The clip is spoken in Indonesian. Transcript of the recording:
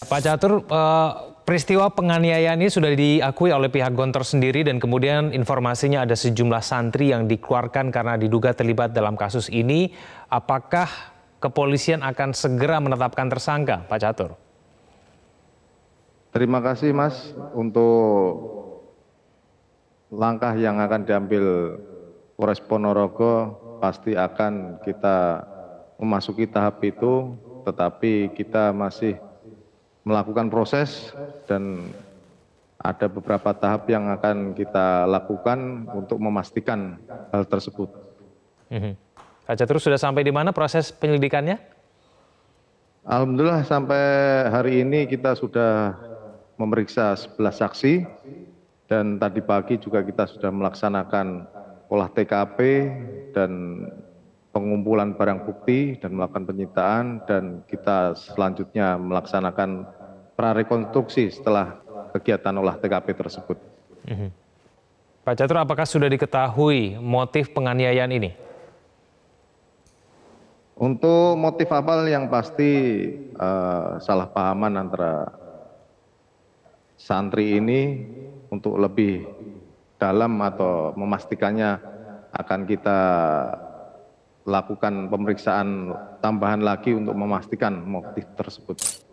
Pak Catur, eh, peristiwa penganiayaan ini sudah diakui oleh pihak Gontor sendiri dan kemudian informasinya ada sejumlah santri yang dikeluarkan karena diduga terlibat dalam kasus ini. Apakah kepolisian akan segera menetapkan tersangka, Pak Catur? Terima kasih Mas untuk langkah yang akan diambil Polres Ponorogo pasti akan kita memasuki tahap itu tetapi kita masih melakukan proses dan ada beberapa tahap yang akan kita lakukan untuk memastikan hal tersebut. Kaca mhm. terus sudah sampai di mana proses penyelidikannya? Alhamdulillah sampai hari ini kita sudah memeriksa 11 saksi dan tadi pagi juga kita sudah melaksanakan olah TKP dan pengumpulan barang bukti dan melakukan penyitaan dan kita selanjutnya melaksanakan prarekonstruksi setelah kegiatan olah TKP tersebut. Mhm. Pak Catur, apakah sudah diketahui motif penganiayaan ini? Untuk motif awal yang pasti uh, eh, salah pahaman antara santri ini untuk lebih dalam atau memastikannya akan kita lakukan pemeriksaan tambahan lagi untuk memastikan motif tersebut